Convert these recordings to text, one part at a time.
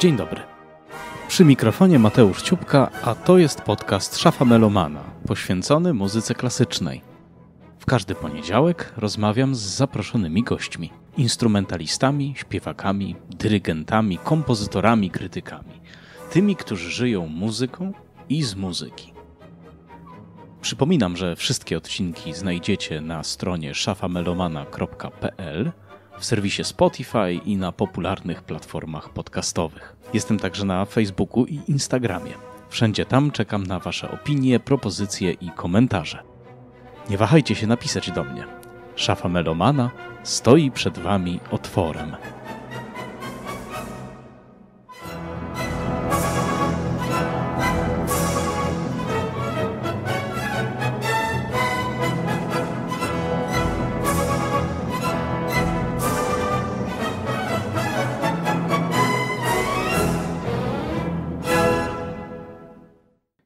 Dzień dobry. Przy mikrofonie Mateusz Ciupka, a to jest podcast Szafa Melomana, poświęcony muzyce klasycznej. W każdy poniedziałek rozmawiam z zaproszonymi gośćmi, instrumentalistami, śpiewakami, dyrygentami, kompozytorami, krytykami, tymi, którzy żyją muzyką i z muzyki. Przypominam, że wszystkie odcinki znajdziecie na stronie szafamelomana.pl w serwisie Spotify i na popularnych platformach podcastowych. Jestem także na Facebooku i Instagramie. Wszędzie tam czekam na Wasze opinie, propozycje i komentarze. Nie wahajcie się napisać do mnie. Szafa melomana stoi przed Wami otworem.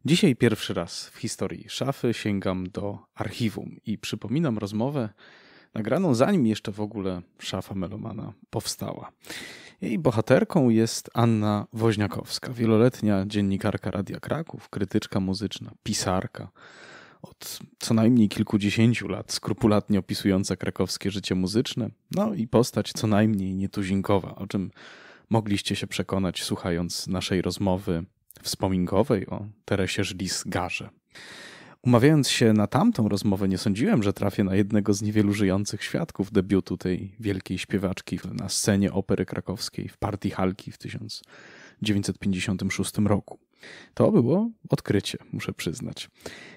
Dzisiaj pierwszy raz w historii szafy sięgam do archiwum i przypominam rozmowę nagraną zanim jeszcze w ogóle szafa melomana powstała. Jej bohaterką jest Anna Woźniakowska, wieloletnia dziennikarka Radia Kraków, krytyczka muzyczna, pisarka. Od co najmniej kilkudziesięciu lat skrupulatnie opisująca krakowskie życie muzyczne, no i postać co najmniej nietuzinkowa, o czym mogliście się przekonać słuchając naszej rozmowy wspominkowej o Teresie Żlis-Garze. Umawiając się na tamtą rozmowę, nie sądziłem, że trafię na jednego z niewielu żyjących świadków debiutu tej wielkiej śpiewaczki na scenie opery krakowskiej w partii Halki w 1956 roku. To było odkrycie, muszę przyznać.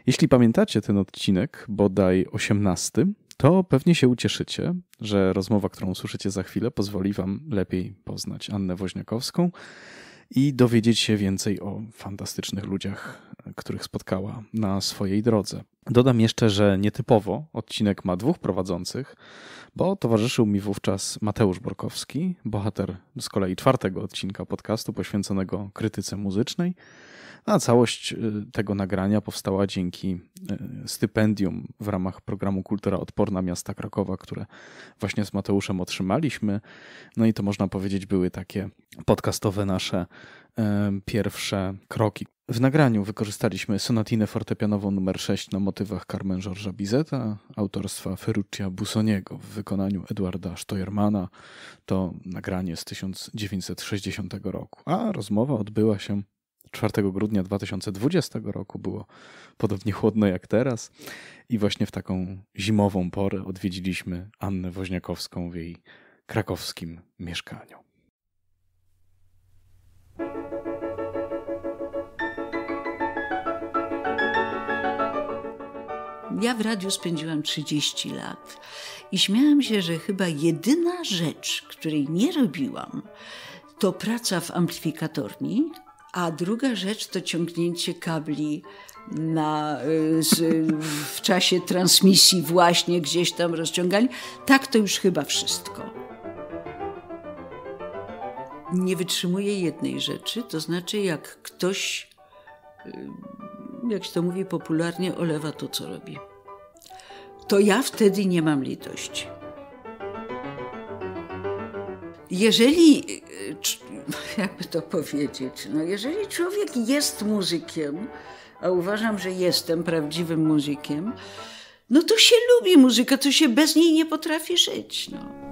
Jeśli pamiętacie ten odcinek, bodaj 18, to pewnie się ucieszycie, że rozmowa, którą usłyszycie za chwilę, pozwoli Wam lepiej poznać Annę Woźniakowską i dowiedzieć się więcej o fantastycznych ludziach, których spotkała na swojej drodze. Dodam jeszcze, że nietypowo odcinek ma dwóch prowadzących, bo towarzyszył mi wówczas Mateusz Borkowski, bohater z kolei czwartego odcinka podcastu poświęconego krytyce muzycznej a całość y, tego nagrania powstała dzięki y, stypendium w ramach programu Kultura Odporna Miasta Krakowa, które właśnie z Mateuszem otrzymaliśmy. No i to można powiedzieć były takie podcastowe nasze y, pierwsze kroki. W nagraniu wykorzystaliśmy sonatinę fortepianową numer 6 na motywach Carmen Georgesa Bizeta, autorstwa Ferruccia Busoniego w wykonaniu Edwarda Stojermana. To nagranie z 1960 roku, a rozmowa odbyła się 4 grudnia 2020 roku było podobnie chłodno jak teraz. I właśnie w taką zimową porę odwiedziliśmy Annę Woźniakowską w jej krakowskim mieszkaniu. Ja w radiu spędziłam 30 lat i śmiałam się, że chyba jedyna rzecz, której nie robiłam, to praca w amplifikatorni, a druga rzecz to ciągnięcie kabli na, y, z, w czasie transmisji właśnie gdzieś tam rozciągali. Tak to już chyba wszystko. Nie wytrzymuję jednej rzeczy, to znaczy jak ktoś, y, jak się to mówi popularnie, olewa to, co robi. To ja wtedy nie mam litości. Jeżeli y, jakby to powiedzieć, no jeżeli człowiek jest muzykiem, a uważam, że jestem prawdziwym muzykiem, no to się lubi muzykę, to się bez niej nie potrafi żyć. No.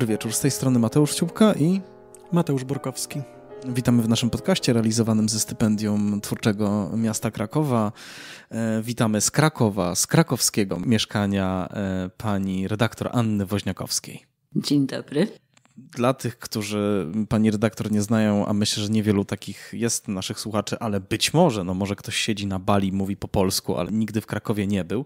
Dobry wieczór, z tej strony Mateusz Ciupka i Mateusz Borkowski. Witamy w naszym podcaście realizowanym ze stypendium twórczego miasta Krakowa. E, witamy z Krakowa, z krakowskiego mieszkania e, pani redaktor Anny Woźniakowskiej. Dzień dobry dla tych, którzy mm, pani redaktor nie znają, a myślę, że niewielu takich jest naszych słuchaczy, ale być może, no może ktoś siedzi na Bali, mówi po polsku, ale nigdy w Krakowie nie był,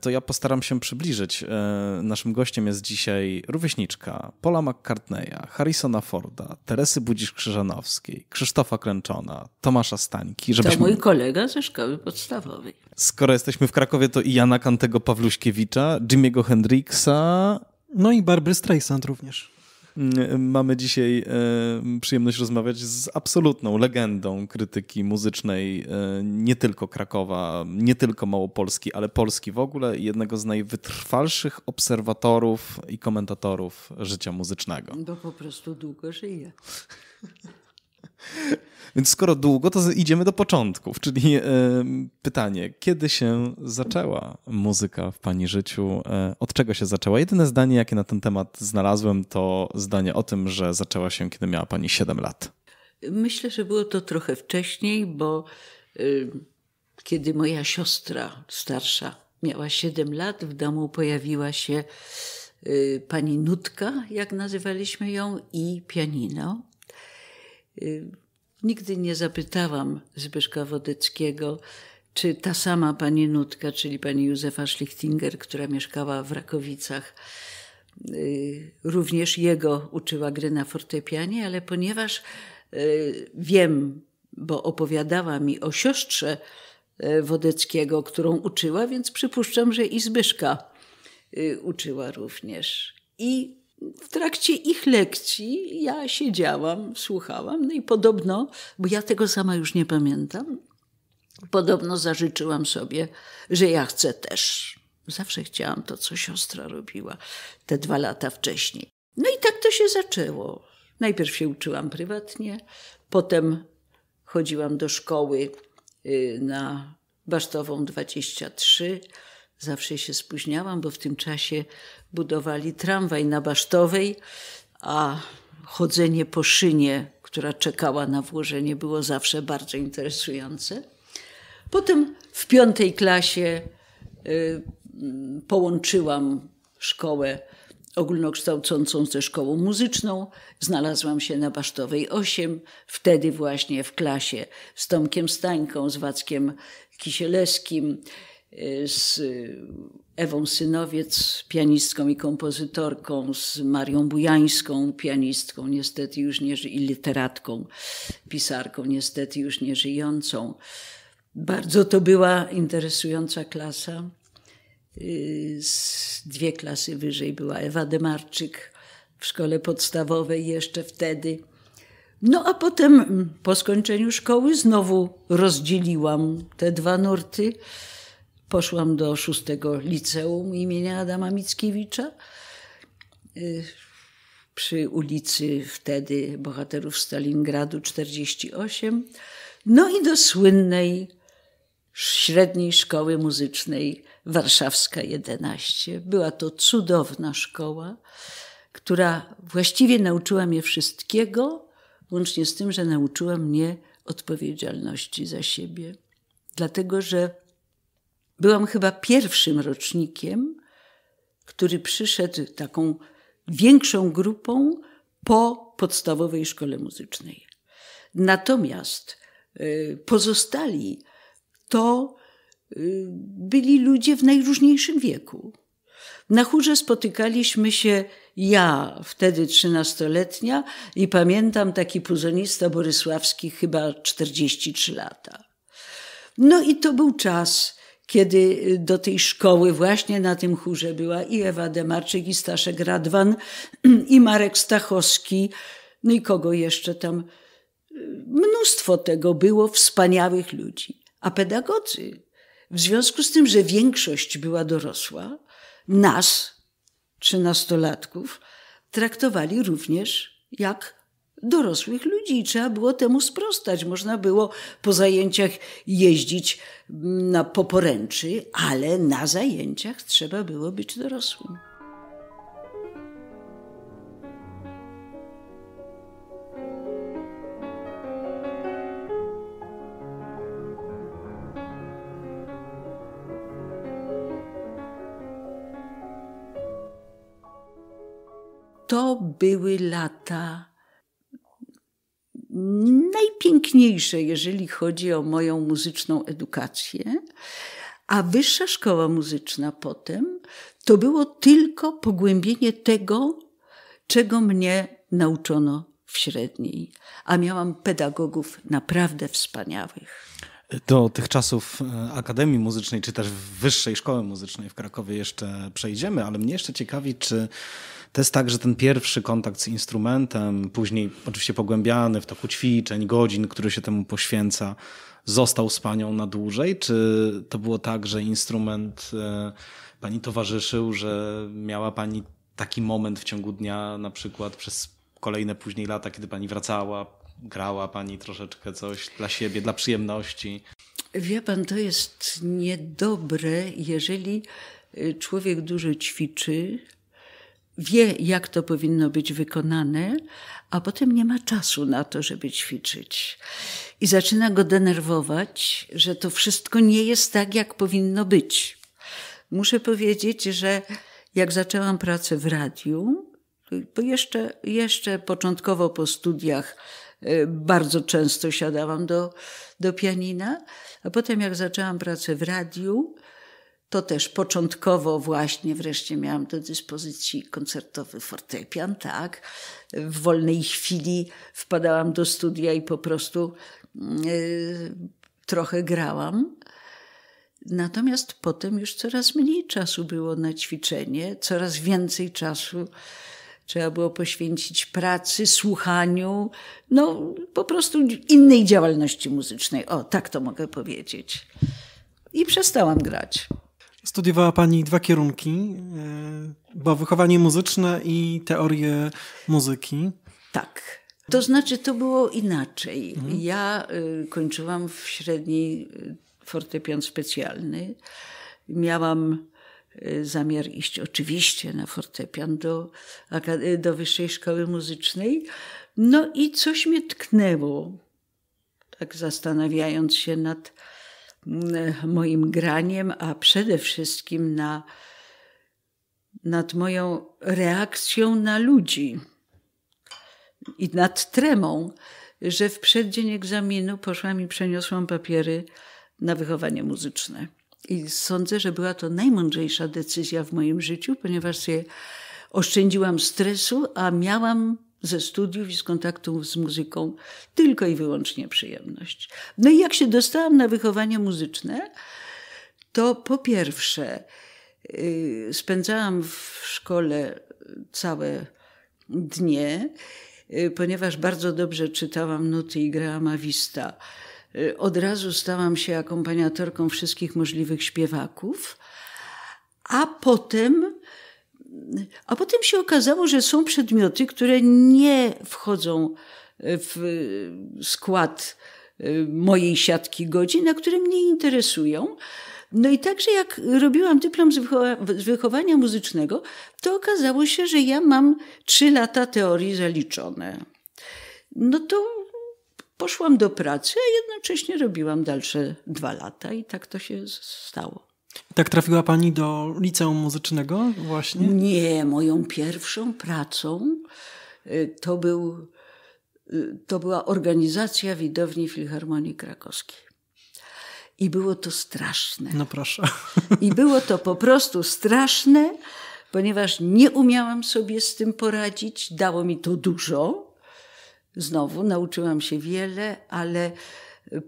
to ja postaram się przybliżyć. E, naszym gościem jest dzisiaj rówieśniczka Paula McCartneya, Harrisona Forda, Teresy Budzisz-Krzyżanowskiej, Krzysztofa Kręczona, Tomasza Stańki. Żebyśmy... To mój kolega ze szkoły podstawowej. Skoro jesteśmy w Krakowie, to i Jana Kantego Pawluśkiewicza, Jimmy'ego Hendrixa. No i Barbry Streisand również. Mm, mamy dzisiaj e, przyjemność rozmawiać z absolutną legendą krytyki muzycznej e, nie tylko Krakowa, nie tylko Małopolski, ale Polski w ogóle jednego z najwytrwalszych obserwatorów i komentatorów życia muzycznego. Bo po prostu długo żyje. Więc skoro długo, to idziemy do początków, czyli e, pytanie, kiedy się zaczęła muzyka w Pani życiu? E, od czego się zaczęła? Jedyne zdanie, jakie na ten temat znalazłem, to zdanie o tym, że zaczęła się, kiedy miała Pani 7 lat. Myślę, że było to trochę wcześniej, bo y, kiedy moja siostra starsza miała 7 lat, w domu pojawiła się y, pani Nutka, jak nazywaliśmy ją, i pianino. Y, nigdy nie zapytałam Zbyszka Wodeckiego, czy ta sama pani Nutka, czyli pani Józefa Schlichtinger, która mieszkała w Rakowicach, y, również jego uczyła gry na fortepianie, ale ponieważ y, wiem, bo opowiadała mi o siostrze Wodeckiego, którą uczyła, więc przypuszczam, że i Zbyszka uczyła również. I w trakcie ich lekcji ja siedziałam, słuchałam, no i podobno, bo ja tego sama już nie pamiętam, podobno zażyczyłam sobie, że ja chcę też. Zawsze chciałam to, co siostra robiła te dwa lata wcześniej. No i tak to się zaczęło. Najpierw się uczyłam prywatnie, potem chodziłam do szkoły y, na Basztową 23, Zawsze się spóźniałam, bo w tym czasie budowali tramwaj na Basztowej, a chodzenie po szynie, która czekała na włożenie, było zawsze bardzo interesujące. Potem w piątej klasie y, połączyłam szkołę ogólnokształcącą ze szkołą muzyczną. Znalazłam się na Basztowej 8, wtedy właśnie w klasie z Tomkiem Stańką, z Wackiem Kisielewskim, Y, z Ewą Synowiec, pianistką i kompozytorką, z Marią Bujańską, pianistką, niestety już nie i literatką, pisarką, niestety już nie żyjącą. Bardzo to była interesująca klasa. Y, z dwie klasy wyżej była Ewa Demarczyk w szkole podstawowej jeszcze wtedy. No a potem mm, po skończeniu szkoły znowu rozdzieliłam te dwa nurty. Poszłam do szóstego liceum imienia Adama Mickiewicza y, przy ulicy wtedy Bohaterów Stalingradu 48. No i do słynnej średniej szkoły muzycznej Warszawska 11. Była to cudowna szkoła, która właściwie nauczyła mnie wszystkiego, łącznie z tym, że nauczyła mnie odpowiedzialności za siebie. Dlatego, że byłam chyba pierwszym rocznikiem, który przyszedł taką większą grupą po podstawowej szkole muzycznej. Natomiast y, pozostali to y, byli ludzie w najróżniejszym wieku. Na chórze spotykaliśmy się ja, wtedy trzynastoletnia, i pamiętam taki puzonista Borysławski, chyba 43 lata. No i to był czas, kiedy y, do tej szkoły właśnie na tym chórze była i Ewa Demarczyk, i Staszek Radwan, i Marek Stachowski, no i kogo jeszcze tam. Y, mnóstwo tego było, wspaniałych ludzi. A pedagodzy, w związku z tym, że większość była dorosła, nas, trzynastolatków, traktowali również jak dorosłych ludzi trzeba było temu sprostać. Można było po zajęciach jeździć mm, na poporęczy, ale na zajęciach trzeba było być dorosłym. To były lata najpiękniejsze, jeżeli chodzi o moją muzyczną edukację. A wyższa szkoła muzyczna potem to było tylko pogłębienie tego, czego mnie nauczono w średniej. A miałam pedagogów naprawdę wspaniałych. Do tych czasów e, Akademii Muzycznej, czy też Wyższej Szkoły Muzycznej w Krakowie jeszcze przejdziemy, ale mnie jeszcze ciekawi, czy to jest tak, że ten pierwszy kontakt z instrumentem, później oczywiście pogłębiany w toku ćwiczeń, godzin, które się temu poświęca, został z panią na dłużej? Czy to było tak, że instrument e, pani towarzyszył, że miała pani taki moment w ciągu dnia, na przykład przez kolejne później lata, kiedy pani wracała, grała pani troszeczkę coś dla siebie, dla przyjemności? Wie pan, to jest niedobre, jeżeli y, człowiek dużo ćwiczy, wie, jak to powinno być wykonane, a potem nie ma czasu na to, żeby ćwiczyć. I zaczyna go denerwować, że to wszystko nie jest tak, jak powinno być. Muszę powiedzieć, że jak zaczęłam pracę w radiu, bo jeszcze, jeszcze początkowo po studiach e, bardzo często siadałam do, do pianina, a potem jak zaczęłam pracę w radiu, to też początkowo właśnie wreszcie miałam do dyspozycji koncertowy fortepian, tak. W wolnej chwili wpadałam do studia i po prostu yy, trochę grałam. Natomiast potem już coraz mniej czasu było na ćwiczenie, coraz więcej czasu trzeba było poświęcić pracy, słuchaniu, no po prostu innej działalności muzycznej. O, tak to mogę powiedzieć. I przestałam grać. Studiowała Pani dwa kierunki, e, bo wychowanie muzyczne i teorię muzyki. Tak. To znaczy, to było inaczej. Mhm. Ja y, kończyłam w średniej y, fortepian specjalny. Miałam y, zamiar iść oczywiście na fortepian do, do Wyższej Szkoły Muzycznej. No i coś mnie tknęło, tak zastanawiając się nad moim graniem, a przede wszystkim na, nad moją reakcją na ludzi i nad tremą, że w przeddzień egzaminu poszłam i przeniosłam papiery na wychowanie muzyczne. I sądzę, że była to najmądrzejsza decyzja w moim życiu, ponieważ sobie oszczędziłam stresu, a miałam ze studiów i z kontaktów z muzyką tylko i wyłącznie przyjemność. No i jak się dostałam na wychowanie muzyczne, to po pierwsze y, spędzałam w szkole całe dnie, y, ponieważ bardzo dobrze czytałam nuty i grałam awista. Y, od razu stałam się akompaniatorką wszystkich możliwych śpiewaków, a potem a potem się okazało, że są przedmioty, które nie wchodzą e, w e, skład e, mojej siatki godzin, a które mnie interesują. No i także jak robiłam dyplom z, z wychowania muzycznego, to okazało się, że ja mam trzy lata teorii zaliczone. No to poszłam do pracy, a jednocześnie robiłam dalsze dwa lata i tak to się stało. Tak trafiła Pani do liceum muzycznego właśnie? Nie, moją pierwszą pracą y, to, był, y, to była organizacja widowni Filharmonii Krakowskiej. I było to straszne. No proszę. I było to po prostu straszne, ponieważ nie umiałam sobie z tym poradzić. Dało mi to dużo. Znowu nauczyłam się wiele, ale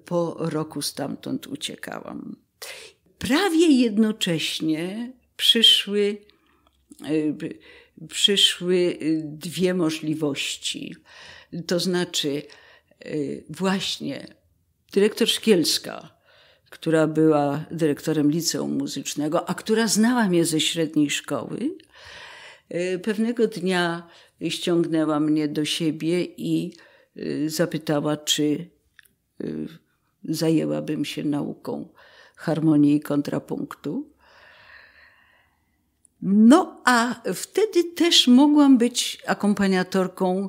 po roku stamtąd uciekałam prawie jednocześnie przyszły, y, przyszły y, dwie możliwości. To znaczy, y, właśnie dyrektor Szkielska, która była dyrektorem liceum muzycznego, a która znała mnie ze średniej szkoły, pewnego dnia ściągnęła mnie do siebie i zapytała, czy zajęłabym się nauką harmonii i kontrapunktu. No a wtedy też mogłam być akompaniatorką.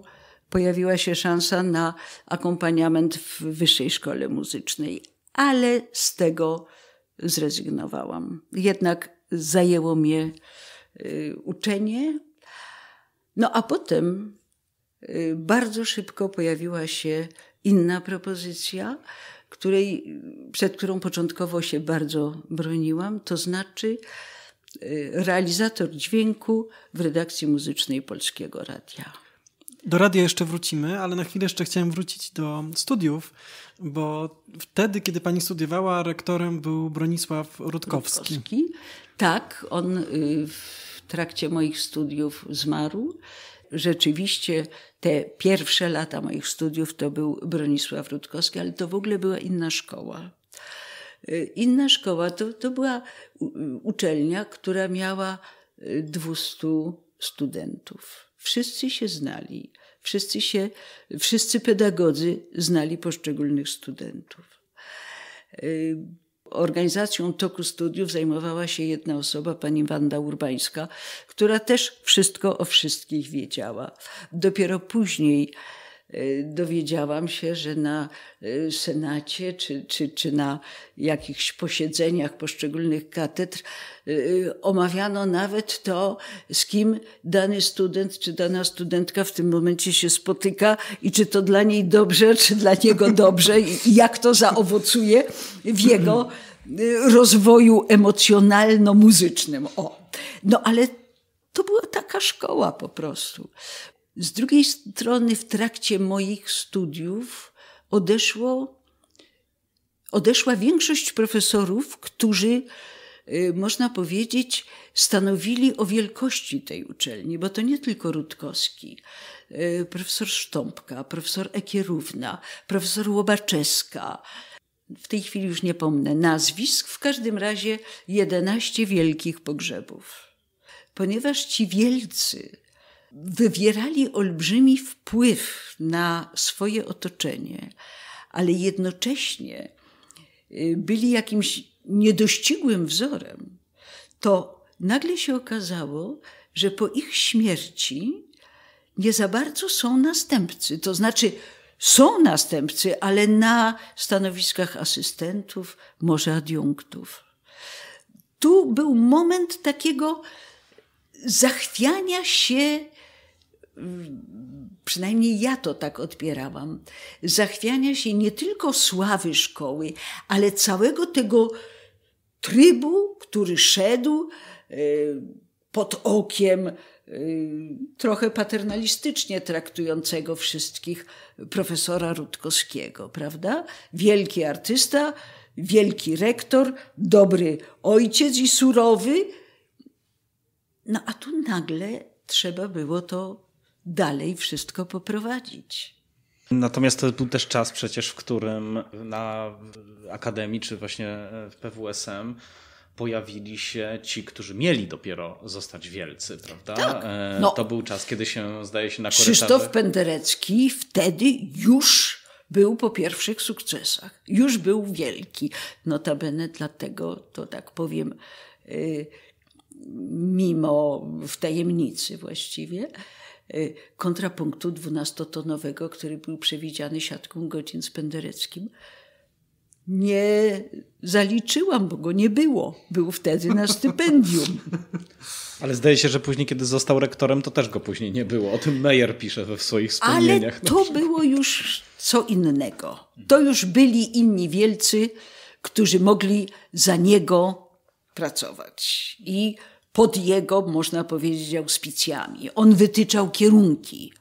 Pojawiła się szansa na akompaniament w Wyższej Szkole Muzycznej, ale z tego zrezygnowałam. Jednak zajęło mnie y, uczenie. No a potem y, bardzo szybko pojawiła się inna propozycja której, przed którą początkowo się bardzo broniłam, to znaczy y, realizator dźwięku w redakcji muzycznej Polskiego Radia. Do radia jeszcze wrócimy, ale na chwilę jeszcze chciałem wrócić do studiów, bo wtedy, kiedy pani studiowała, rektorem był Bronisław Rutkowski. Rutkowski. Tak, on y, w trakcie moich studiów zmarł rzeczywiście te pierwsze lata moich studiów to był Bronisław Rutkowski, ale to w ogóle była inna szkoła. Y, inna szkoła to, to była uczelnia, która miała 200 y, studentów. Wszyscy się znali, wszyscy, się, wszyscy pedagodzy znali poszczególnych studentów. Y, organizacją toku studiów zajmowała się jedna osoba, pani Wanda Urbańska, która też wszystko o wszystkich wiedziała. Dopiero później E, dowiedziałam się, że na e, Senacie czy, czy, czy na jakichś posiedzeniach poszczególnych katedr e, omawiano nawet to, z kim dany student czy dana studentka w tym momencie się spotyka i czy to dla niej dobrze, czy dla niego dobrze i jak to zaowocuje w jego rozwoju emocjonalno-muzycznym. O. No ale to była taka szkoła po prostu. Z drugiej strony, w trakcie moich studiów odeszło, odeszła większość profesorów, którzy, y, można powiedzieć, stanowili o wielkości tej uczelni, bo to nie tylko Rutkowski, y, profesor Sztąpka, profesor Ekierówna, profesor Łobaczewska. W tej chwili już nie pomnę nazwisk, w każdym razie 11 wielkich pogrzebów. Ponieważ ci wielcy, wywierali olbrzymi wpływ na swoje otoczenie, ale jednocześnie y, byli jakimś niedościgłym wzorem, to nagle się okazało, że po ich śmierci nie za bardzo są następcy. To znaczy, są następcy, ale na stanowiskach asystentów, może adiunktów. Tu był moment takiego zachwiania się przynajmniej ja to tak odbierałam, zachwiania się nie tylko sławy szkoły, ale całego tego trybu, który szedł e, pod okiem e, trochę paternalistycznie traktującego wszystkich profesora Rutkowskiego, prawda? Wielki artysta, wielki rektor, dobry ojciec i surowy. No a tu nagle trzeba było to dalej wszystko poprowadzić. Natomiast to był też czas przecież, w którym na Akademii czy właśnie w PWSM pojawili się ci, którzy mieli dopiero zostać wielcy, prawda? Tak, e, no. To był czas, kiedy się, zdaje się, na korytarzach... Krzysztof Penderecki wtedy już był po pierwszych sukcesach. Już był wielki. Notabene dlatego, to tak powiem, y, mimo w tajemnicy właściwie, Y, kontrapunktu dwunastotonowego, który był przewidziany siatką godzin z Pendereckim. Nie zaliczyłam, bo go nie było. Był wtedy na stypendium. Ale zdaje się, że później, kiedy został rektorem, to też go później nie było. O tym Meyer pisze we swoich wspomnieniach. Ale to było już co innego. To już byli inni wielcy, którzy mogli za niego pracować. I pod jego, można powiedzieć, auspicjami. On wytyczał kierunki.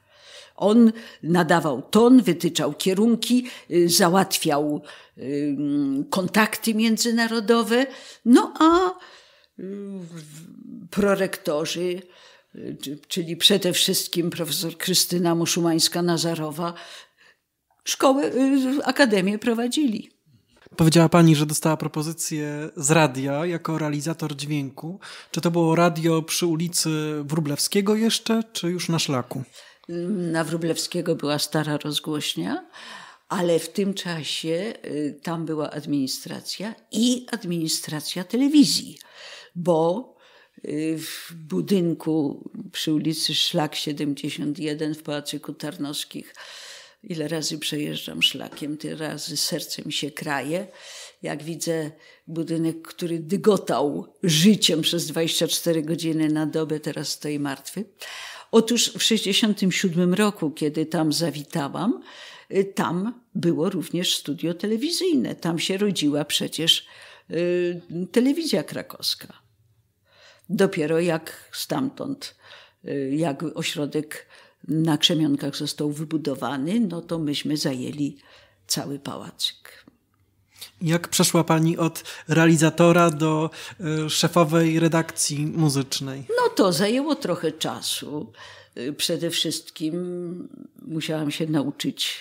On nadawał ton, wytyczał kierunki, y, załatwiał y, kontakty międzynarodowe, no a y, prorektorzy, czyli przede wszystkim profesor Krystyna Muszumańska-Nazarowa, szkołę, akademię prowadzili. Powiedziała pani, że dostała propozycję z radia jako realizator dźwięku. Czy to było radio przy ulicy Wrublewskiego jeszcze, czy już na szlaku? Na Wrublewskiego była stara rozgłośnia, ale w tym czasie y, tam była administracja i administracja telewizji, bo y, w budynku przy ulicy Szlak 71 w Pałacyku Tarnowskich ile razy przejeżdżam szlakiem, tyle razy serce mi się kraje. Jak widzę budynek, który dygotał życiem przez 24 godziny na dobę, teraz stoi martwy. Otóż w 1967 roku, kiedy tam zawitałam, y, tam było również studio telewizyjne. Tam się rodziła przecież y, telewizja krakowska. Dopiero jak stamtąd, y, jak ośrodek na krzemionkach został wybudowany, no to myśmy zajęli cały pałacyk. Jak przeszła Pani od realizatora do e, szefowej redakcji muzycznej? No to zajęło trochę czasu. E, przede wszystkim musiałam się nauczyć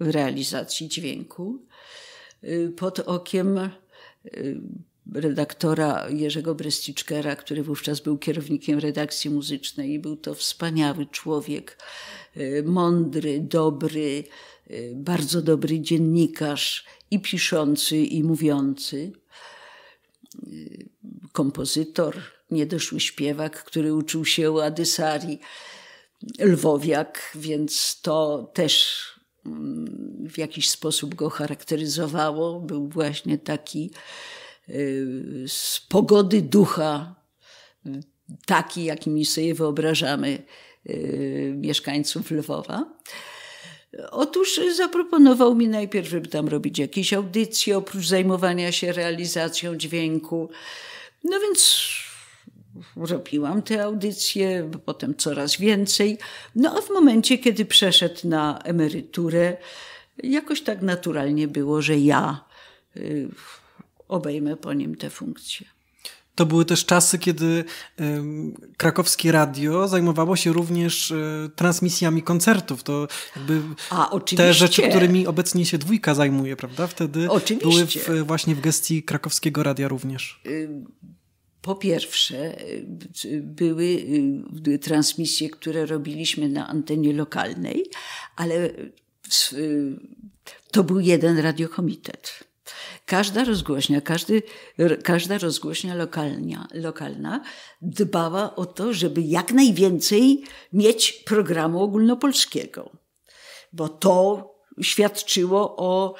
realizacji dźwięku e, pod okiem redaktora Jerzego Bresticzkera, który wówczas był kierownikiem redakcji muzycznej i był to wspaniały człowiek, y, mądry, dobry, y, bardzo dobry dziennikarz i piszący, i mówiący, y, kompozytor, niedoszły śpiewak, który uczył się u Adysarii, lwowiak, więc to też mm, w jakiś sposób go charakteryzowało. Był właśnie taki Y, z pogody ducha, taki, jakimi sobie wyobrażamy y, mieszkańców Lwowa. Otóż zaproponował mi najpierw, żeby tam robić jakieś audycje, oprócz zajmowania się realizacją dźwięku. No więc robiłam te audycje, potem coraz więcej. No a w momencie, kiedy przeszedł na emeryturę, jakoś tak naturalnie było, że ja y, obejmę po nim te funkcje. To były też czasy, kiedy krakowskie radio zajmowało się również e, transmisjami koncertów. To jakby A, te rzeczy, którymi obecnie się dwójka zajmuje, prawda? Wtedy oczywiście. były w, e, właśnie w gestii krakowskiego radia również. Po pierwsze, e, były y, transmisje, które robiliśmy na antenie lokalnej, ale y, to był jeden radiokomitet. Każda rozgłośnia, każdy, każda rozgłośnia lokalnia, lokalna dbała o to, żeby jak najwięcej mieć programu ogólnopolskiego, bo to świadczyło o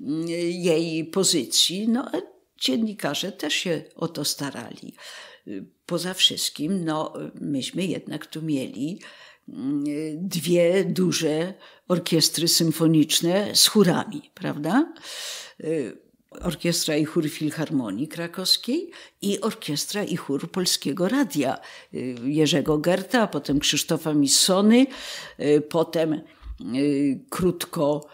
mm, jej pozycji. No, a dziennikarze też się o to starali. Poza wszystkim, no, myśmy jednak tu mieli mm, dwie duże orkiestry symfoniczne z chórami, prawda? Y, orkiestra i Chór Filharmonii Krakowskiej i Orkiestra i Chór Polskiego Radia y, Jerzego Gerta, potem Krzysztofa Missony, y, potem krótko,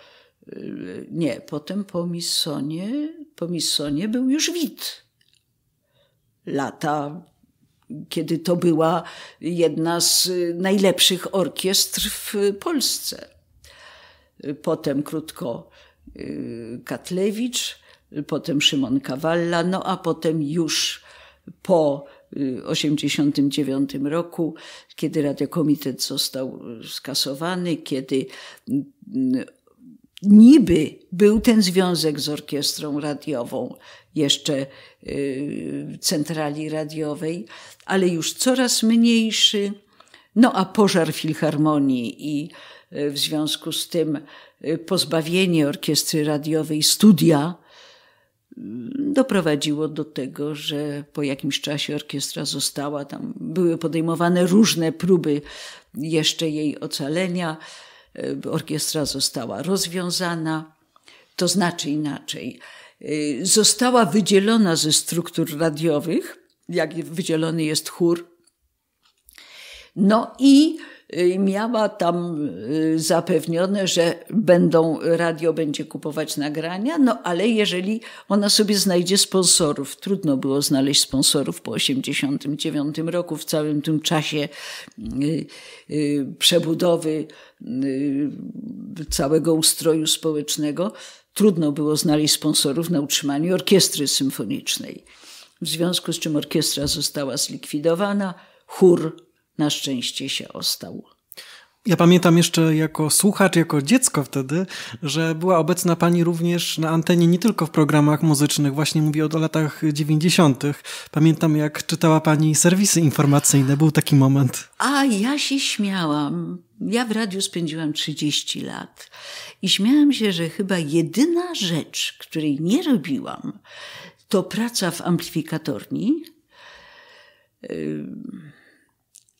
nie, potem po Missonie, po Missonie był już Wit. Lata, kiedy to była jedna z najlepszych orkiestr w Polsce. Potem krótko Y, Katlewicz, potem Szymon Kawalla, no a potem już po 1989 y, roku, kiedy Radiokomitet został y, skasowany, kiedy niby był ten związek z orkiestrą radiową, jeszcze centrali radiowej, ale już coraz mniejszy. No a pożar filharmonii i w związku z tym Y, pozbawienie orkiestry radiowej studia y, doprowadziło do tego, że po jakimś czasie orkiestra została tam. Były podejmowane różne próby jeszcze jej ocalenia. Y, orkiestra została rozwiązana, to znaczy inaczej. Została wydzielona ze struktur radiowych, jak wydzielony jest chór. No i Y, miała tam y, zapewnione, że będą, radio będzie kupować nagrania, no ale jeżeli ona sobie znajdzie sponsorów, trudno było znaleźć sponsorów po 89 roku, w całym tym czasie y, przebudowy całego ustroju społecznego, trudno było znaleźć sponsorów na utrzymanie orkiestry symfonicznej. W związku z czym orkiestra została zlikwidowana, chór na szczęście się ostał. Ja pamiętam jeszcze jako słuchacz, jako dziecko wtedy, że była obecna pani również na antenie nie tylko w programach muzycznych, właśnie mówię o latach 90. Pamiętam, jak czytała pani serwisy informacyjne, był taki moment. A ja się śmiałam. Ja w radiu spędziłam 30 lat i śmiałam się, że chyba jedyna rzecz, której nie robiłam, to praca w amplifikatorni. Yy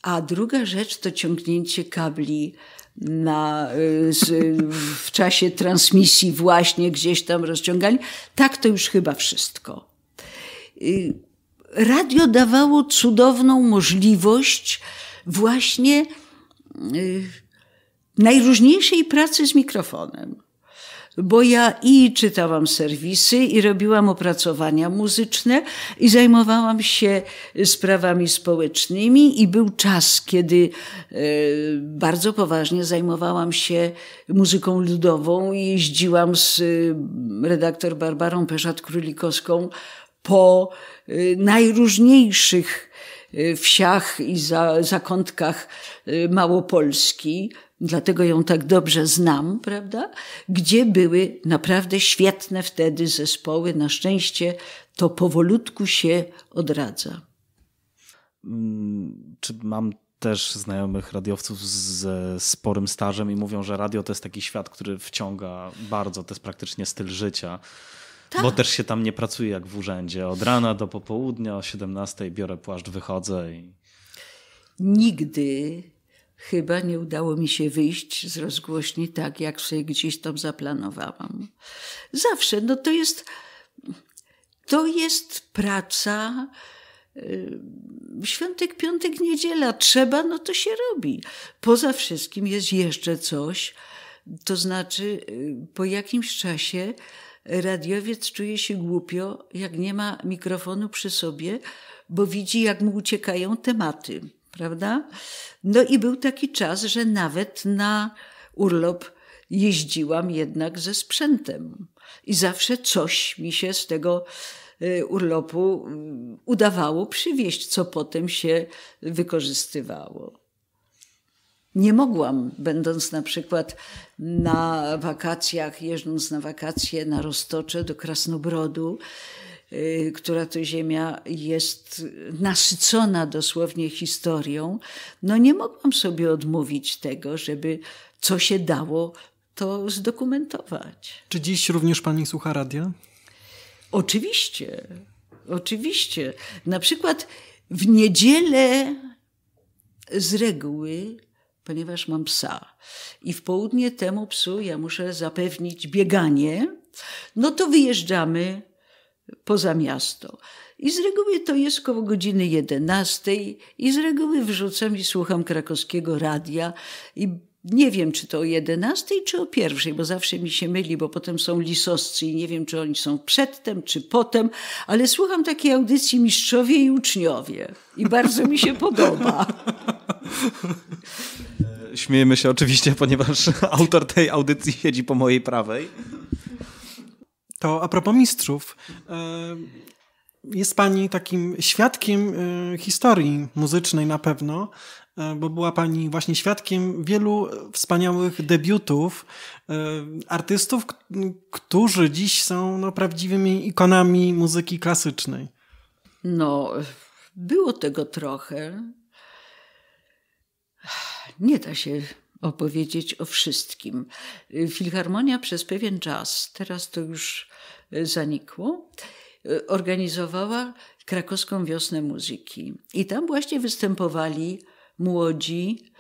a druga rzecz to ciągnięcie kabli na, y, z, w czasie transmisji właśnie gdzieś tam rozciągali, Tak to już chyba wszystko. Y, radio dawało cudowną możliwość właśnie y, najróżniejszej pracy z mikrofonem bo ja i czytałam serwisy, i robiłam opracowania muzyczne, i zajmowałam się sprawami społecznymi, i był czas, kiedy e, bardzo poważnie zajmowałam się muzyką ludową i jeździłam z e, redaktor Barbarą Peszat-Królikowską po e, najróżniejszych wsiach i zakątkach Małopolski, dlatego ją tak dobrze znam, prawda? Gdzie były naprawdę świetne wtedy zespoły. Na szczęście to powolutku się odradza. Mm, czy mam też znajomych radiowców z sporym stażem i mówią, że radio to jest taki świat, który wciąga bardzo, to jest praktycznie styl życia. Tak. Bo też się tam nie pracuje jak w urzędzie. Od rana do popołudnia, o 17 biorę płaszcz, wychodzę i. Nigdy chyba nie udało mi się wyjść z rozgłośni tak, jak sobie gdzieś tam zaplanowałam. Zawsze, no to jest, to jest praca. Y, świątek, piątek, niedziela, trzeba, no to się robi. Poza wszystkim jest jeszcze coś, to znaczy y, po jakimś czasie radiowiec czuje się głupio, jak nie ma mikrofonu przy sobie, bo widzi, jak mu uciekają tematy prawda? No i był taki czas, że nawet na urlop jeździłam jednak ze sprzętem. I zawsze coś mi się z tego y, urlopu y, udawało przywieźć, co potem się wykorzystywało. Nie mogłam, będąc na przykład na wakacjach, jeżdżąc na wakacje na Roztocze do Krasnobrodu, Y, która to ziemia jest nasycona dosłownie historią, no nie mogłam sobie odmówić tego, żeby co się dało, to zdokumentować. Czy dziś również pani słucha radia? Oczywiście, oczywiście. Na przykład w niedzielę z reguły ponieważ mam psa. I w południe temu psu ja muszę zapewnić bieganie. No to wyjeżdżamy poza miasto. I z reguły to jest koło godziny 11 i z reguły wrzucam i słucham krakowskiego radia i nie wiem, czy to o 11 czy o pierwszej, bo zawsze mi się myli, bo potem są lisoscy i nie wiem, czy oni są przedtem, czy potem, ale słucham takiej audycji mistrzowie i uczniowie i bardzo mi się podoba. E, Śmiejemy się oczywiście, ponieważ autor tej audycji siedzi po mojej prawej. To a propos mistrzów. E, jest pani takim świadkiem e, historii muzycznej na pewno, e, bo była pani właśnie świadkiem wielu wspaniałych debiutów artystów, którzy dziś są no, prawdziwymi ikonami muzyki klasycznej. No, było tego trochę. Nie da się opowiedzieć o wszystkim. Filharmonia przez pewien czas, teraz to już zanikło, e, organizowała krakowską wiosnę muzyki. I tam właśnie występowali młodzi,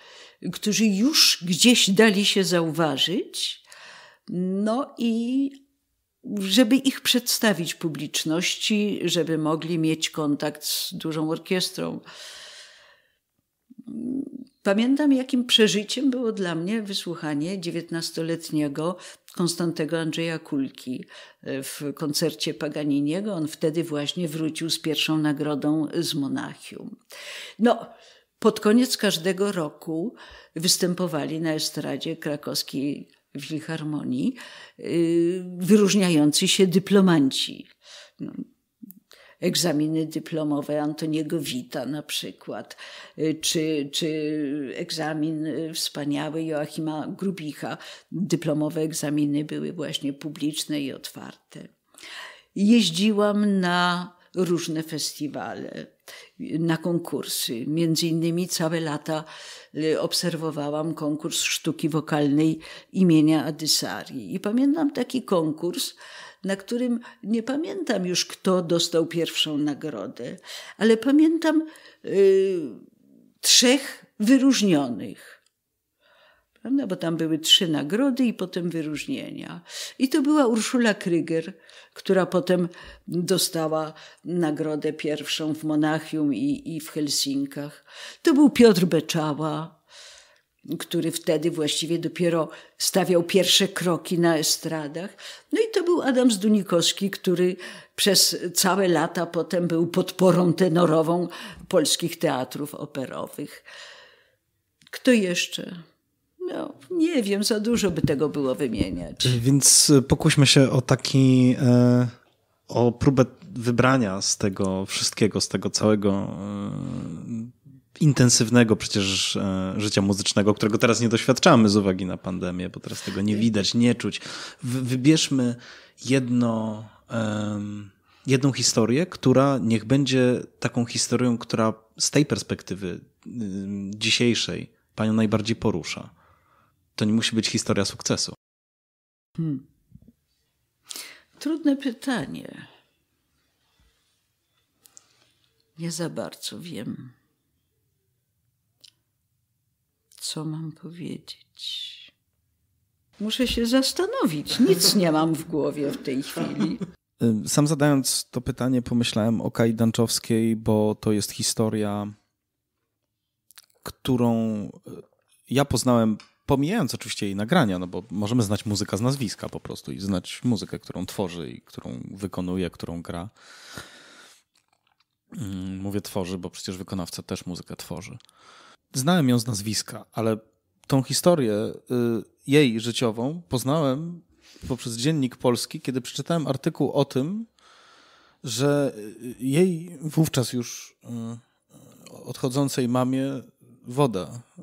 którzy już gdzieś dali się zauważyć. No i żeby ich przedstawić publiczności, żeby mogli mieć kontakt z dużą orkiestrą. Pamiętam, jakim przeżyciem było dla mnie wysłuchanie dziewiętnastoletniego Konstantego Andrzeja Kulki e, w koncercie Paganiniego. On wtedy właśnie wrócił z pierwszą nagrodą z Monachium. No, pod koniec każdego roku występowali na estradzie krakowskiej Filharmonii y, wyróżniający się dyplomanci. No, egzaminy dyplomowe Antoniego Wita na przykład, y, czy, czy egzamin y, wspaniały Joachima Grubicha. Dyplomowe egzaminy były właśnie publiczne i otwarte. Jeździłam na różne festiwale, na konkursy. Między innymi całe lata y, obserwowałam konkurs sztuki wokalnej imienia Adysarii. I pamiętam taki konkurs, na którym nie pamiętam już, kto dostał pierwszą nagrodę, ale pamiętam y, trzech wyróżnionych. Prawda? Bo tam były trzy nagrody i potem wyróżnienia. I to była Urszula Kryger, która potem dostała nagrodę pierwszą w Monachium i, i w Helsinkach. To był Piotr Beczała, który wtedy właściwie dopiero stawiał pierwsze kroki na estradach. No i to był Adam Zdunikowski, który przez całe lata potem był podporą tenorową polskich teatrów operowych. Kto jeszcze? No, nie wiem, za dużo by tego było wymieniać. Y, więc y, pokuśmy się o taki, y, o próbę wybrania z tego wszystkiego, z tego całego intensywnego przecież e, życia muzycznego, którego teraz nie doświadczamy z uwagi na pandemię, bo teraz tego nie widać, nie czuć. Wybierzmy jedno, jedną historię, która niech będzie taką historią, która z tej perspektywy dzisiejszej panią najbardziej porusza. To nie musi być historia sukcesu. Hmm. Trudne pytanie. Nie za bardzo wiem co mam powiedzieć. Muszę się zastanowić. Nic nie mam w głowie w tej chwili. Sam zadając to pytanie, pomyślałem o Kai Danczowskiej, bo to jest historia, którą e, ja poznałem, pomijając oczywiście jej nagrania, no bo możemy znać muzyka z nazwiska po prostu i znać muzykę, którą tworzy i którą wykonuje, którą gra. Mm, mówię tworzy, bo przecież wykonawca też muzykę tworzy znałem ją z nazwiska, ale tą historię y, jej życiową poznałem poprzez Dziennik Polski, kiedy przeczytałem artykuł o tym, że jej wówczas już y, odchodzącej mamie woda y,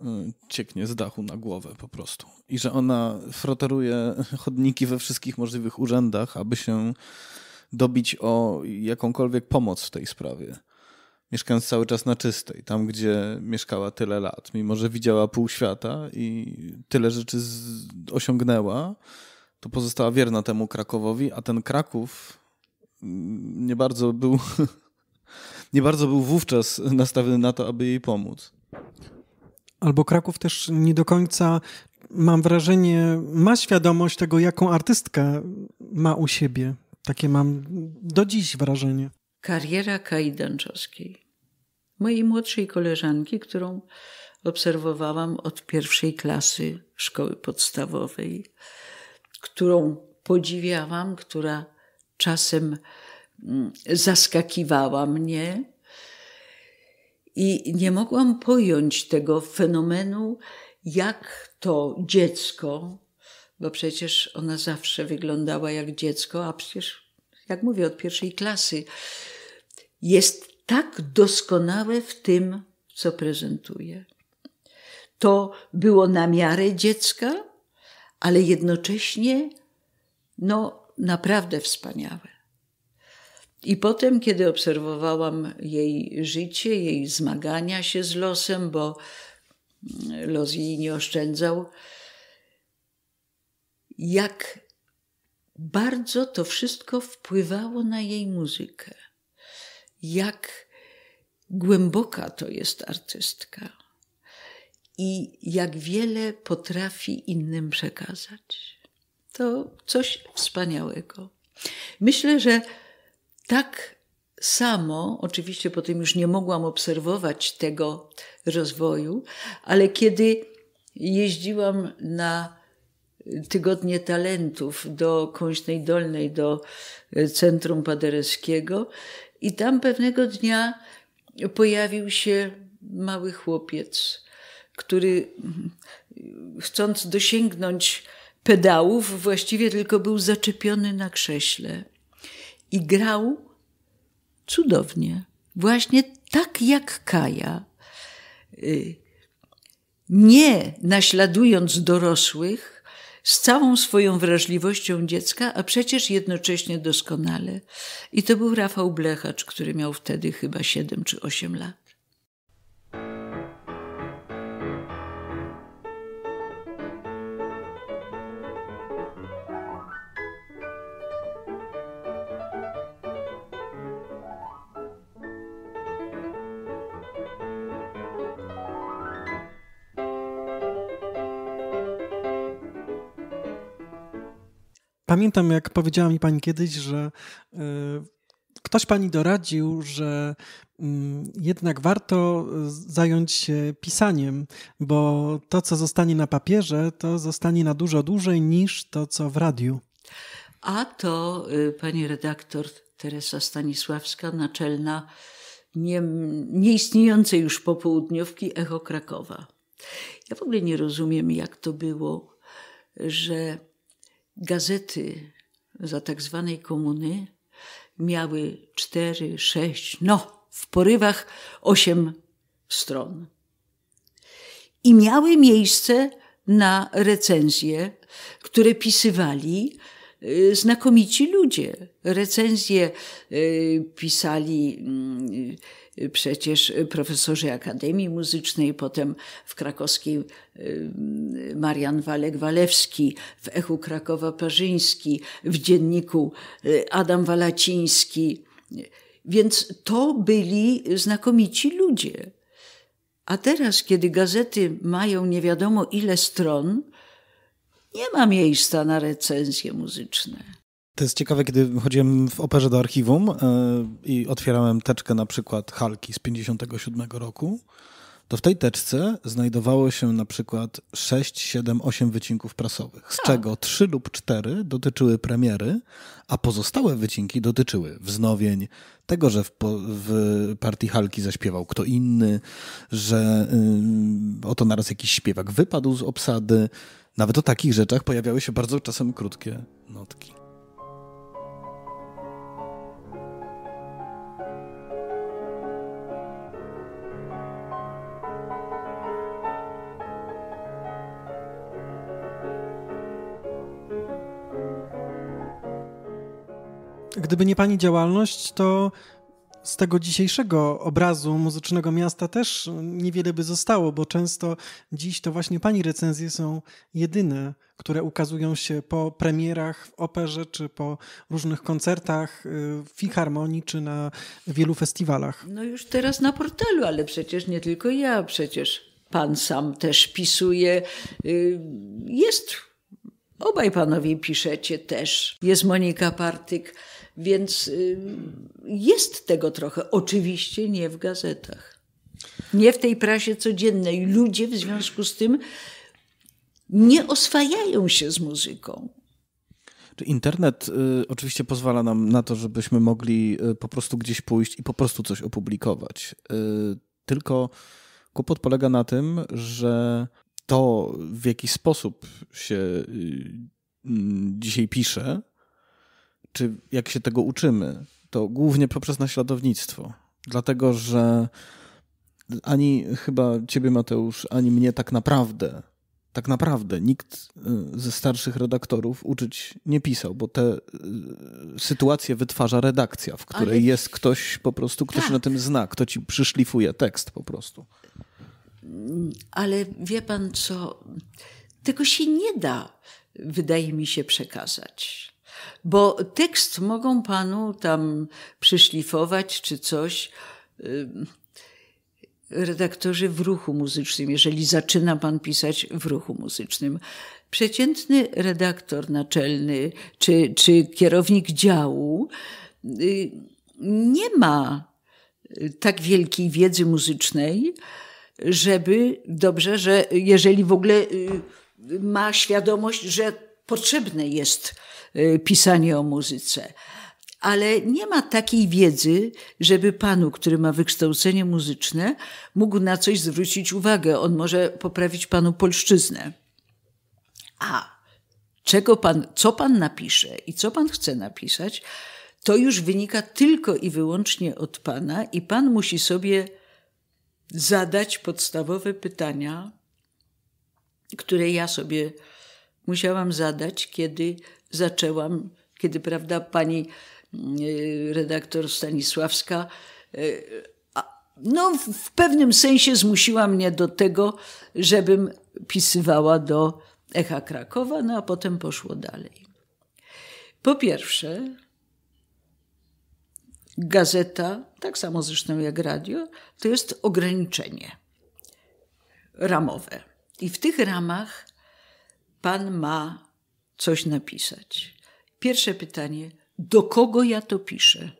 cieknie z dachu na głowę po prostu. I że ona froteruje chodniki we wszystkich możliwych urzędach, aby się dobić o jakąkolwiek pomoc w tej sprawie mieszkając cały czas na czystej, tam gdzie mieszkała tyle lat, mimo że widziała pół świata i tyle rzeczy osiągnęła, to pozostała wierna temu Krakowowi, a ten Kraków mm, nie bardzo był nie bardzo był wówczas nastawiony na to, aby jej pomóc. Albo Kraków też nie do końca mam wrażenie, ma świadomość tego, jaką artystkę ma u siebie. Takie mam do dziś wrażenie. Kariera kajdanczowskiej. Mojej młodszej koleżanki, którą obserwowałam od pierwszej klasy szkoły podstawowej, którą podziwiałam, która czasem mm, zaskakiwała mnie. I nie mogłam pojąć tego fenomenu, jak to dziecko, bo przecież ona zawsze wyglądała jak dziecko, a przecież, jak mówię, od pierwszej klasy, jest tak doskonałe w tym, co prezentuje. To było na miarę dziecka, ale jednocześnie, no, naprawdę wspaniałe. I potem, kiedy obserwowałam jej życie, jej zmagania się z losem, bo mm, los jej nie oszczędzał, jak bardzo to wszystko wpływało na jej muzykę jak głęboka to jest artystka i jak wiele potrafi innym przekazać. To coś wspaniałego. Myślę, że tak samo, oczywiście potem już nie mogłam obserwować tego rozwoju, ale kiedy jeździłam na tygodnie talentów do Kąśnej Dolnej, do Centrum Paderewskiego i tam pewnego dnia pojawił się mały chłopiec, który mm, chcąc dosięgnąć pedałów, właściwie tylko był zaczepiony na krześle i grał cudownie, właśnie tak jak Kaja. Y, nie naśladując dorosłych, z całą swoją wrażliwością dziecka, a przecież jednocześnie doskonale. I to był Rafał Blechacz, który miał wtedy chyba 7 czy 8 lat. pamiętam, jak powiedziała mi pani kiedyś, że e, ktoś pani doradził, że mm, jednak warto e, zająć się pisaniem, bo to, co zostanie na papierze, to zostanie na dużo dłużej niż to, co w radiu. A to y, pani redaktor Teresa Stanisławska, naczelna nie, nieistniejącej już popołudniówki Echo Krakowa. Ja w ogóle nie rozumiem, jak to było, że gazety za tak zwanej komuny miały cztery, sześć, no w porywach osiem stron. I miały miejsce na recenzje, które pisywali Y, znakomici ludzie. Recenzje y, pisali mm, y, przecież profesorzy Akademii Muzycznej, potem w krakowskiej Marian Walek-Walewski, w Echu Krakowa-Parzyński, w dzienniku Adam Walaciński. Więc to byli znakomici ludzie. A teraz, kiedy gazety mają nie wiadomo ile stron, nie ma miejsca na recenzje muzyczne. To jest ciekawe, kiedy chodziłem w operze do archiwum e, i otwierałem teczkę na przykład Halki z 57 roku, to w tej teczce znajdowało się na przykład 6, 7, 8 wycinków prasowych, z czego 3 lub 4 dotyczyły premiery, a pozostałe wycinki dotyczyły wznowień, tego, że w, w partii Halki zaśpiewał kto inny, że y, oto naraz jakiś śpiewak wypadł z obsady, nawet o takich rzeczach pojawiały się bardzo czasem krótkie notki. Gdyby nie pani działalność, to z tego dzisiejszego obrazu muzycznego miasta też niewiele by zostało, bo często dziś to właśnie pani recenzje są jedyne, które ukazują się po premierach w operze, czy po różnych koncertach y, w Filharmonii, czy na wielu festiwalach. No już teraz na portalu, ale przecież nie tylko ja, przecież pan sam też pisuje. Y, jest, obaj panowie piszecie też. Jest Monika Partyk więc y, jest tego trochę. Oczywiście nie w gazetach. Nie w tej prasie codziennej. Ludzie w związku z tym nie oswajają się z muzyką. Internet y, oczywiście pozwala nam na to, żebyśmy mogli y, po prostu gdzieś pójść i po prostu coś opublikować. tylko kłopot polega na tym, że to w jaki sposób się dzisiaj pisze, czy jak się tego uczymy, to głównie poprzez naśladownictwo. Dlatego, że ani chyba ciebie, Mateusz, ani mnie tak naprawdę, tak naprawdę nikt y, ze starszych redaktorów uczyć nie pisał, bo te y, sytuacje wytwarza redakcja, w której Ale... jest ktoś po prostu, ktoś tak. na tym zna, kto ci przyszlifuje tekst po prostu. Ale wie pan co, tego się nie da, wydaje mi się, przekazać. Bo tekst mogą panu tam przyszlifować czy coś. Y, redaktorzy w ruchu muzycznym, jeżeli zaczyna pan pisać w ruchu muzycznym. Przeciętny redaktor naczelny czy, czy kierownik działu y, nie ma y, tak wielkiej wiedzy muzycznej, żeby dobrze, że jeżeli w ogóle ma świadomość, że potrzebne jest y, pisanie o muzyce. Ale nie ma takiej wiedzy, żeby panu, który ma wykształcenie muzyczne, mógł na coś zwrócić uwagę. On może poprawić panu polszczyznę. A czego pan, co pan napisze i co pan chce napisać, to już wynika tylko i wyłącznie od pana, i pan musi sobie zadać podstawowe pytania, które ja sobie musiałam zadać, kiedy zaczęłam, kiedy, prawda, pani e, redaktor Stanisławska e, no, w pewnym sensie zmusiła mnie do tego, żebym pisywała do Echa Krakowa, no a potem poszło dalej. Po pierwsze, gazeta, tak samo zresztą jak radio, to jest ograniczenie ramowe. I w tych ramach Pan ma coś napisać. Pierwsze pytanie: do kogo ja to piszę?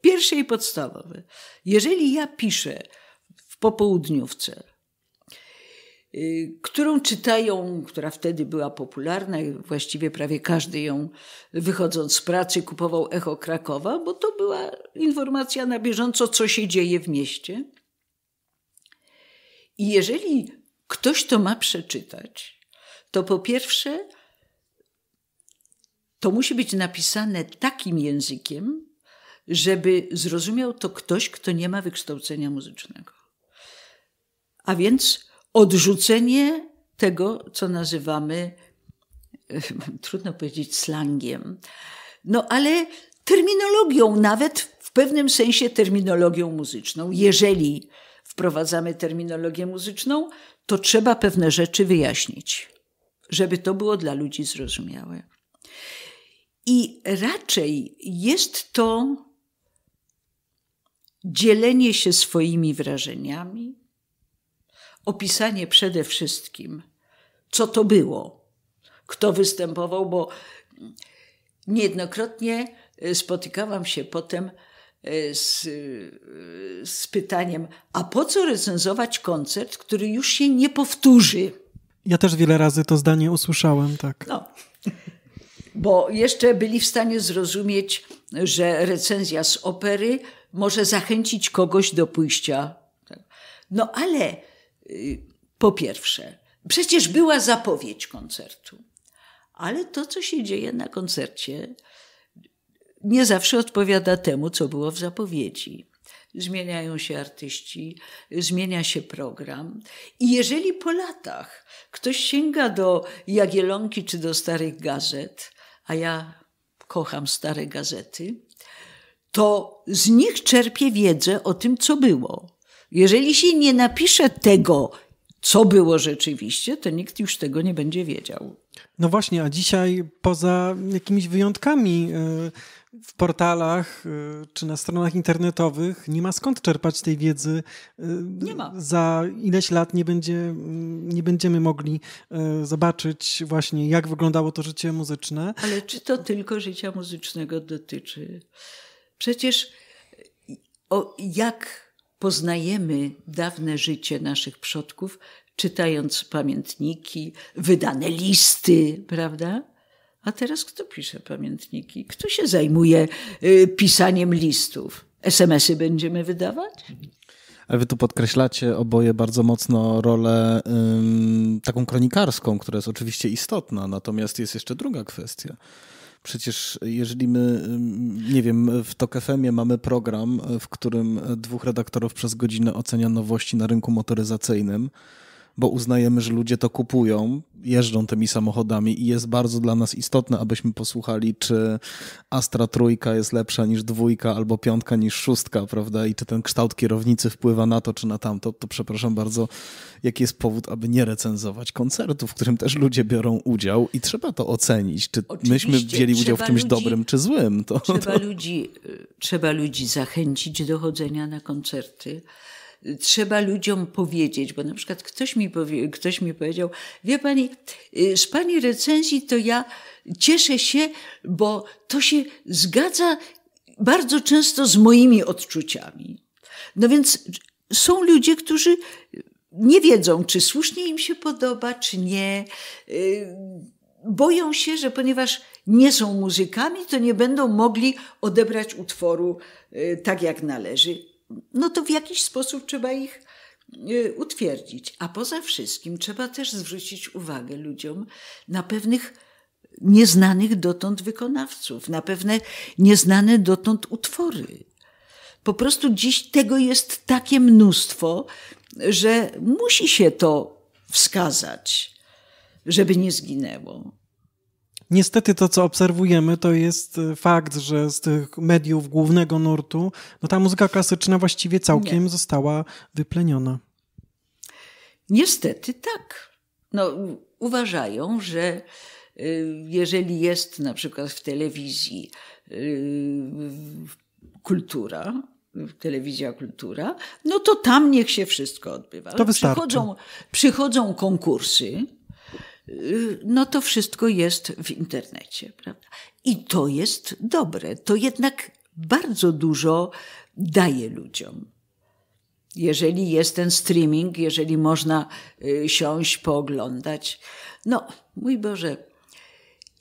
Pierwsze i podstawowe. Jeżeli ja piszę w popołudniówce, y, którą czytają, która wtedy była popularna i właściwie prawie każdy ją wychodząc z pracy kupował Echo Krakowa, bo to była informacja na bieżąco, co się dzieje w mieście. I jeżeli ktoś to ma przeczytać, to po pierwsze, to musi być napisane takim językiem, żeby zrozumiał to ktoś, kto nie ma wykształcenia muzycznego. A więc odrzucenie tego, co nazywamy, trudno powiedzieć, slangiem, no ale terminologią, nawet w pewnym sensie terminologią muzyczną. Jeżeli wprowadzamy terminologię muzyczną, to trzeba pewne rzeczy wyjaśnić żeby to było dla ludzi zrozumiałe. I raczej jest to dzielenie się swoimi wrażeniami, opisanie przede wszystkim, co to było, kto występował, bo niejednokrotnie e, spotykałam się potem e, z, e, z pytaniem: A po co recenzować koncert, który już się nie powtórzy? Ja też wiele razy to zdanie usłyszałem, tak. No. Bo jeszcze byli w stanie zrozumieć, że recenzja z opery może zachęcić kogoś do pójścia. Tak. No ale y, po pierwsze, przecież była zapowiedź koncertu, ale to, co się dzieje na koncercie, nie zawsze odpowiada temu, co było w zapowiedzi zmieniają się artyści, zmienia się program. I jeżeli po latach ktoś sięga do Jagielonki czy do starych gazet, a ja kocham stare gazety, to z nich czerpie wiedzę o tym, co było. Jeżeli się nie napisze tego, co było rzeczywiście, to nikt już tego nie będzie wiedział. No właśnie, a dzisiaj poza jakimiś wyjątkami. Yy w portalach y, czy na stronach internetowych nie ma skąd czerpać tej wiedzy. Y, nie ma. Za ileś lat nie, będzie, mm, nie będziemy mogli y, zobaczyć właśnie, jak wyglądało to życie muzyczne. Ale czy to tylko życia muzycznego dotyczy? Przecież o jak poznajemy dawne życie naszych przodków, czytając pamiętniki, wydane listy, prawda? A teraz kto pisze pamiętniki? Kto się zajmuje y, pisaniem listów? SMS-y będziemy wydawać? Ale wy tu podkreślacie oboje bardzo mocno rolę ym, taką kronikarską, która jest oczywiście istotna, natomiast jest jeszcze druga kwestia. Przecież jeżeli my, nie wiem, w Tok FM mamy program, w którym dwóch redaktorów przez godzinę ocenia nowości na rynku motoryzacyjnym, bo uznajemy, że ludzie to kupują, jeżdżą tymi samochodami i jest bardzo dla nas istotne, abyśmy posłuchali, czy Astra trójka jest lepsza niż dwójka albo piątka niż szóstka, prawda? I czy ten kształt kierownicy wpływa na to, czy na tamto, to przepraszam bardzo, jaki jest powód, aby nie recenzować koncertu, w którym też ludzie biorą udział i trzeba to ocenić, czy Oczywiście, myśmy wzięli udział w czymś ludzi, dobrym czy złym. To, trzeba, to... Ludzi, trzeba ludzi zachęcić do chodzenia na koncerty trzeba ludziom powiedzieć, bo na przykład ktoś mi, powie, ktoś mi powiedział, wie pani, y, z pani recenzji to ja cieszę się, bo to się zgadza bardzo często z moimi odczuciami. No więc są ludzie, którzy nie wiedzą, czy słusznie im się podoba, czy nie. Y, boją się, że ponieważ nie są muzykami, to nie będą mogli odebrać utworu y, tak, jak należy no to w jakiś sposób trzeba ich y, utwierdzić. A poza wszystkim trzeba też zwrócić uwagę ludziom na pewnych nieznanych dotąd wykonawców, na pewne nieznane dotąd utwory. Po prostu dziś tego jest takie mnóstwo, że musi się to wskazać, żeby nie zginęło. Niestety to, co obserwujemy, to jest e, fakt, że z tych mediów głównego nurtu, no ta muzyka klasyczna właściwie całkiem Nie. została wypleniona. Niestety tak. No, uważają, że y, jeżeli jest na przykład w telewizji y, kultura, telewizja kultura, no to tam niech się wszystko odbywa. To wystarczy. Przychodzą, przychodzą konkursy, Y, no to wszystko jest w internecie. Prawda? I to jest dobre. To jednak bardzo dużo daje ludziom. Jeżeli jest ten streaming, jeżeli można y, siąść, pooglądać. No, mój Boże,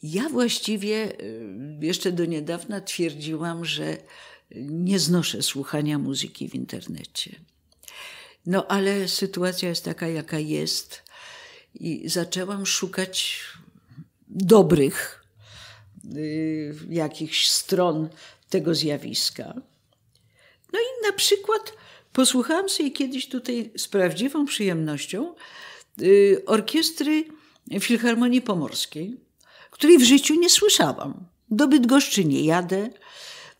ja właściwie y, jeszcze do niedawna twierdziłam, że nie znoszę słuchania muzyki w internecie. No, ale sytuacja jest taka, jaka jest i zaczęłam szukać dobrych y, jakichś stron tego zjawiska. No i na przykład posłuchałam sobie kiedyś tutaj z prawdziwą przyjemnością y, orkiestry Filharmonii Pomorskiej, której w życiu nie słyszałam. Do Bydgoszczy nie jadę.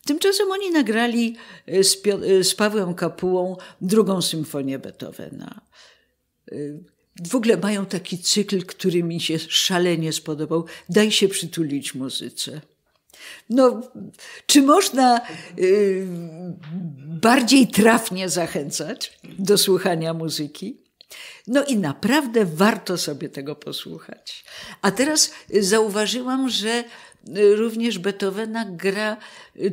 Tymczasem oni nagrali y, z, Pio z Pawłem Kapułą drugą symfonię Beethovena w ogóle mają taki cykl, który mi się szalenie spodobał. Daj się przytulić muzyce. No, czy można y, bardziej trafnie zachęcać do słuchania muzyki? No i naprawdę warto sobie tego posłuchać. A teraz y, zauważyłam, że y, również Beethovena gra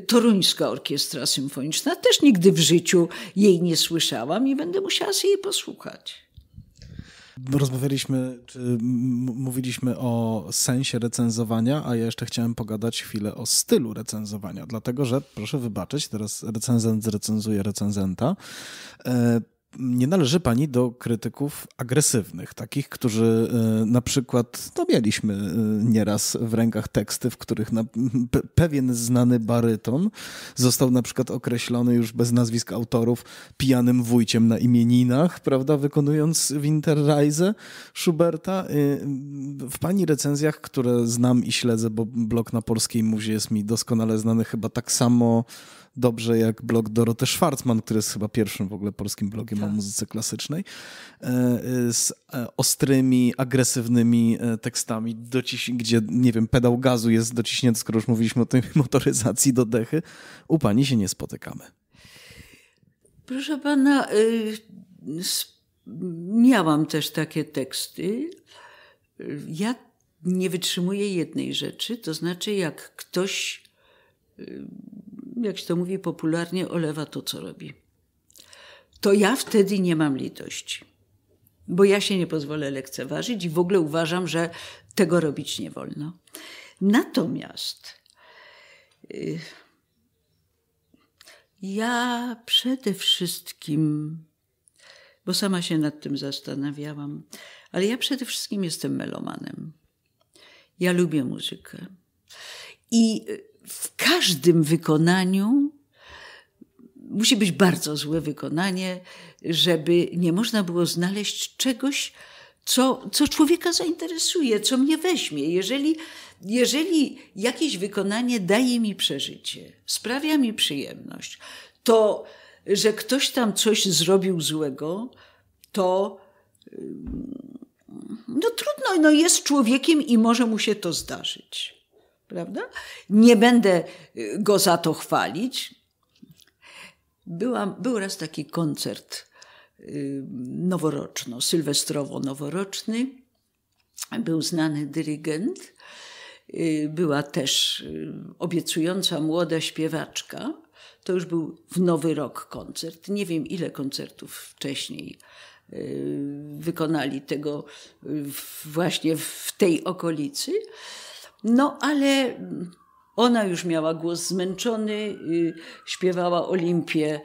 Toruńska Orkiestra Symfoniczna. Też nigdy w życiu jej nie słyszałam i będę musiała się jej posłuchać. Rozmawialiśmy, czy mówiliśmy o sensie recenzowania, a ja jeszcze chciałem pogadać chwilę o stylu recenzowania, dlatego że, proszę wybaczyć, teraz recenzent zrecenzuje recenzenta. E, nie należy pani do krytyków agresywnych, takich, którzy e, na przykład, no mieliśmy e, nieraz w rękach teksty, w których na, pe, pewien znany baryton został na przykład określony już bez nazwisk autorów pijanym wujciem na imieninach, prawda, wykonując Winterreise Schuberta. E, w pani recenzjach, które znam i śledzę, bo blog na Polskiej Muzie jest mi doskonale znany chyba tak samo dobrze jak blog Doroty Schwarzman, który jest chyba pierwszym w ogóle polskim blogiem o muzyce klasycznej, e, e, z e, ostrymi, agresywnymi tekstami, dociś- gdzie, nie wiem, pedał gazu jest dociśnięty, skoro już mówiliśmy o tej motoryzacji do dechy. U pani się nie spotykamy. Proszę pana, y, miałam też takie teksty. Ja nie wytrzymuję jednej rzeczy, to znaczy jak ktoś, y, jak się to mówi popularnie, olewa to, co robi to ja wtedy nie mam litości. Bo ja się nie pozwolę lekceważyć i w ogóle uważam, że tego robić nie wolno. Natomiast y, ja przede wszystkim, bo sama się nad tym zastanawiałam, ale ja przede wszystkim jestem melomanem. Ja lubię muzykę. I w każdym wykonaniu musi być bardzo złe wykonanie, żeby nie można było znaleźć czegoś, co, co człowieka zainteresuje, co mnie weźmie. Jeżeli, jeżeli jakieś wykonanie daje mi przeżycie, sprawia mi przyjemność, to że ktoś tam coś zrobił złego, to mm, no trudno, no jest człowiekiem i może mu się to zdarzyć. Prawda? Nie będę go za to chwalić, Byłam, był raz taki koncert y, noworoczno, sylwestrowo-noworoczny. Był znany dyrygent. Y, była też y, obiecująca młoda śpiewaczka. To już był w nowy rok koncert. Nie wiem, ile koncertów wcześniej wykonali tego właśnie w tej okolicy. No ale ona już miała głos zmęczony, y, śpiewała Olimpię,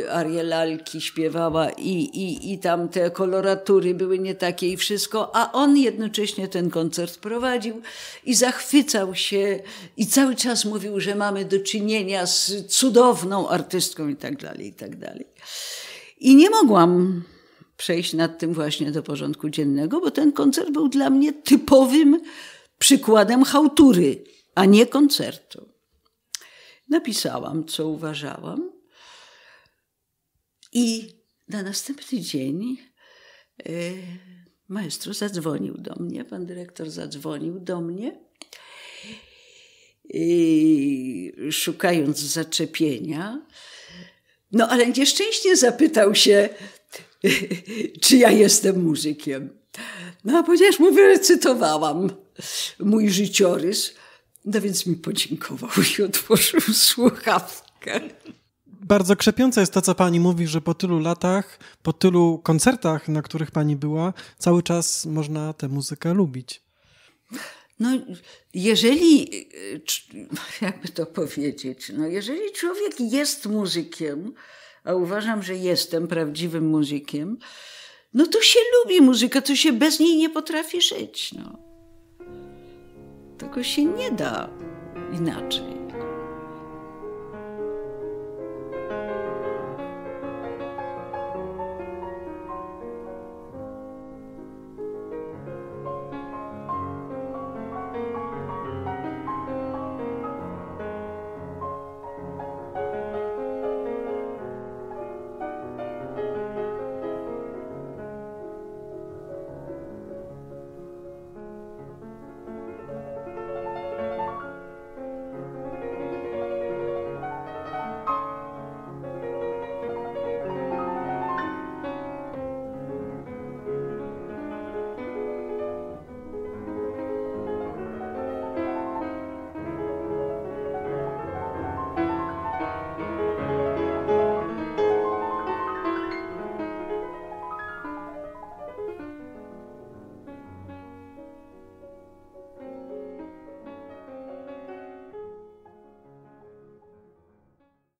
y, arie lalki śpiewała i, i, i tam te koloratury były nie takie i wszystko, a on jednocześnie ten koncert prowadził i zachwycał się i cały czas mówił, że mamy do czynienia z cudowną artystką i tak dalej, i tak dalej. I nie mogłam przejść nad tym właśnie do porządku dziennego, bo ten koncert był dla mnie typowym przykładem chałtury a nie koncertu. Napisałam, co uważałam, i na następny dzień yy, maestro zadzwonił do mnie, pan dyrektor zadzwonił do mnie, yy, szukając zaczepienia. No ale nieszczęśnie zapytał się, czy ja jestem muzykiem. No a ponieważ mu wyrecytowałam mój życiorys, no więc mi podziękował i otworzył słuchawkę. Bardzo krzepiące jest to, co pani mówi, że po tylu latach, po tylu koncertach, na których pani była, cały czas można tę muzykę lubić. No, jeżeli, jakby to powiedzieć, no jeżeli człowiek jest muzykiem, a uważam, że jestem prawdziwym muzykiem, no to się lubi muzykę, to się bez niej nie potrafi żyć. No. Tego się nie da inaczej.